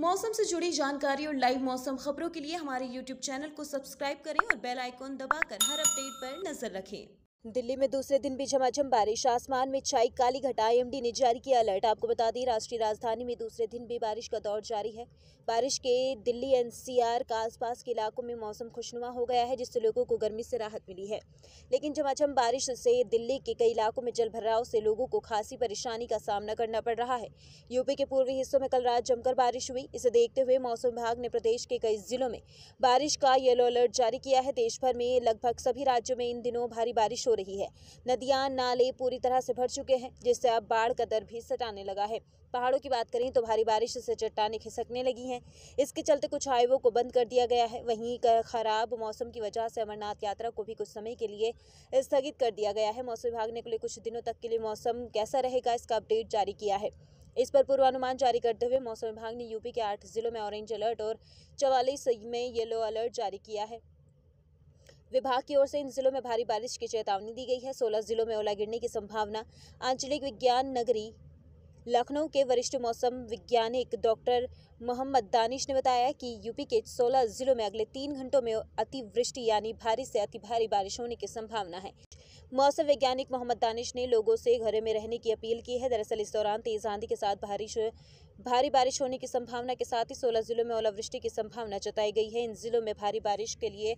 मौसम से जुड़ी जानकारी और लाइव मौसम खबरों के लिए हमारे यूट्यूब चैनल को सब्सक्राइब करें और बेल आइकॉन दबाकर हर अपडेट पर नजर रखें दिल्ली में दूसरे दिन भी झमाझम बारिश आसमान में छाई काली घटा एमडी ने जारी किया अलर्ट आपको बता दें राष्ट्रीय राजधानी में दूसरे दिन भी बारिश का दौर जारी है बारिश के दिल्ली एनसीआर का आसपास के इलाकों में मौसम खुशनुमा हो गया है जिससे लोगों को गर्मी से राहत मिली है लेकिन झमाझम बारिश से दिल्ली के कई इलाकों में जलभराव से लोगों को खासी परेशानी का सामना करना पड़ रहा है यूपी के पूर्वी हिस्सों में कल रात जमकर बारिश हुई इसे देखते हुए मौसम विभाग ने प्रदेश के कई जिलों में बारिश का येलो अलर्ट जारी किया है देश भर में लगभग सभी राज्यों में इन दिनों भारी बारिश हो रही है नदियां नाले पूरी तरह से भर चुके हैं जिससे अब बाढ़ का दर भी सटाने लगा है पहाड़ों की बात करें तो भारी बारिश से चट्टाने खिसकने लगी हैं इसके चलते कुछ हाईवे को बंद कर दिया गया है वहीं खराब मौसम की वजह से अमरनाथ यात्रा को भी कुछ समय के लिए स्थगित कर दिया गया है मौसम विभाग ने अगले कुछ दिनों तक के लिए मौसम कैसा रहेगा इसका अपडेट जारी किया है इस पर पूर्वानुमान जारी करते हुए मौसम विभाग ने यूपी के आठ जिलों में ऑरेंज अलर्ट और चवालीस में येलो अलर्ट जारी किया है विभाग की ओर से इन जिलों में भारी बारिश की चेतावनी दी गई है सोलह जिलों में ओला गिरने की संभावना आंचलिक विज्ञान नगरी लखनऊ के वरिष्ठ मौसम वैज्ञानिक डॉक्टर मोहम्मद दानिश ने बताया कि यूपी के 16 जिलों में अगले तीन घंटों में अतिवृष्टि यानी भारी से अति भारी बारिश होने की संभावना है मौसम वैज्ञानिक मोहम्मद दानिश ने लोगों से घरों में रहने की अपील की है दरअसल इस दौरान तेज आंधी के साथ भारी भारी बारिश होने की संभावना के साथ ही 16 जिलों में ओलावृष्टि की संभावना जताई गई है इन जिलों में भारी बारिश के लिए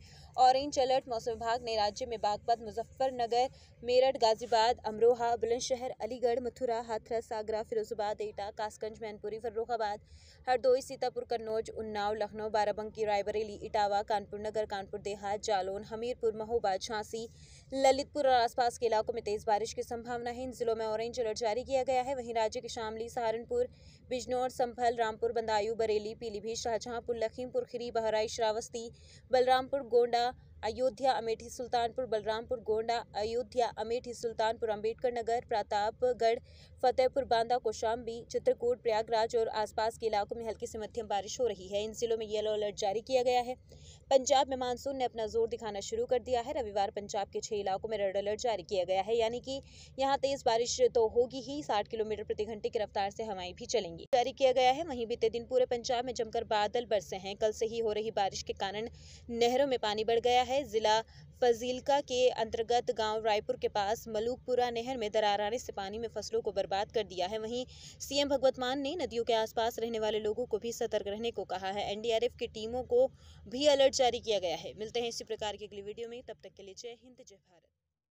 ऑरेंज अलर्ट मौसम विभाग ने राज्य में बागपत मुजफ्फरनगर मेरठ गाजीबाद अमरोहा बुलंदशहर अलीगढ़ मथुरा हाथरस आगरा फिरोजाबाद एटा कासगंज मैनपुरी फर्रुखाबाद हरदो हरदोई सीतापुर कन्नौज उन्नाव लखनऊ बाराबंकी रायबरेली इटावा कानपुर नगर कानपुर देहात जालौन हमीरपुर महोबा झांसी ललितपुर और आसपास के इलाकों में तेज बारिश की संभावना है इन जिलों में ऑरेंज अलर्ट जारी किया गया है वहीं राज्य के शामली सहारनपुर बिजनौर संभल रामपुर बंदायू बरेली पीलीभीत शाहजहांपुर लखीमपुर खीरी बहराई श्रावस्ती बलरामपुर गोंडा अयोध्या अमेठी सुल्तानपुर बलरामपुर गोंडा अयोध्या अमेठी सुल्तानपुर अम्बेडकर नगर प्रतापगढ़ फतेहपुर बांदा कोशाम्बी चित्रकूट प्रयागराज और आसपास के इलाकों में हल्की से मध्यम बारिश हो रही है इन जिलों में येलो अलर्ट जारी किया गया है पंजाब में मानसून ने अपना जोर दिखाना शुरू कर दिया है रविवार पंजाब के छह इलाकों में रेड अलर्ट जारी किया गया है यानी कि यहाँ तेज बारिश तो होगी ही साठ किलोमीटर प्रति घंटे की रफ्तार से हवाएं भी चलेंगी जारी किया गया है वहीं बीते दिन पूरे पंजाब में जमकर बादल बरसे हैं कल से ही हो रही बारिश के कारण नहरों में पानी बढ़ गया है है ज़िला फजीलका के अंतर्गत गांव रायपुर के पास मलूकपुरा नहर में दरार आने से पानी में फसलों को बर्बाद कर दिया है वहीं सीएम भगवत मान ने नदियों के आसपास रहने वाले लोगों को भी सतर्क रहने को कहा है एनडीआरएफ की टीमों को भी अलर्ट जारी किया गया है मिलते हैं इसी प्रकार की अगली वीडियो में तब तक के लिए जय हिंद जय भारत